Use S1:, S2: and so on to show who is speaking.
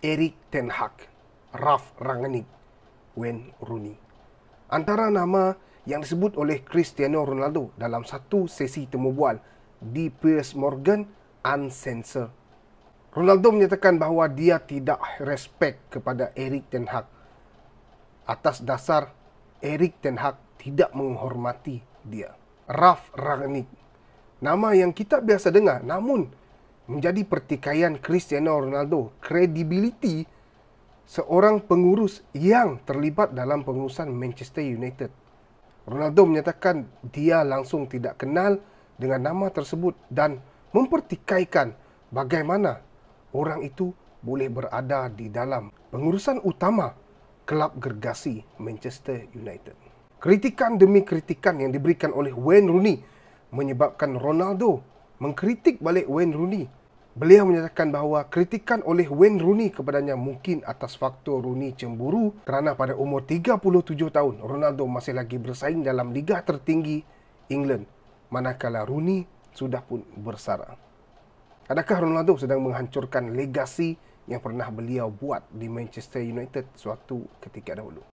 S1: Eric Ten Hag, Ralf Rangnick, Wayne Rooney. Antara nama yang disebut oleh Cristiano Ronaldo dalam satu sesi temu bual di Piers Morgan Uncensored. Ronaldo menyatakan bahawa dia tidak respect kepada Eric Ten Hag atas dasar Eric Ten Hag tidak menghormati dia. Ralf Rangnick, nama yang kita biasa dengar namun menjadi pertikaian Cristiano Ronaldo kredibiliti seorang pengurus yang terlibat dalam pengurusan Manchester United. Ronaldo menyatakan dia langsung tidak kenal dengan nama tersebut dan mempertikaikan bagaimana orang itu boleh berada di dalam pengurusan utama kelab gergasi Manchester United. Kritikan demi kritikan yang diberikan oleh Wayne Rooney menyebabkan Ronaldo mengkritik balik Wayne Rooney Beliau menyatakan bahawa kritikan oleh Wayne Rooney kepadanya mungkin atas faktor Rooney cemburu kerana pada umur 37 tahun Ronaldo masih lagi bersaing dalam liga tertinggi England manakala Rooney sudah pun bersara. Adakah Ronaldo sedang menghancurkan legasi yang pernah beliau buat di Manchester United suatu ketika dahulu?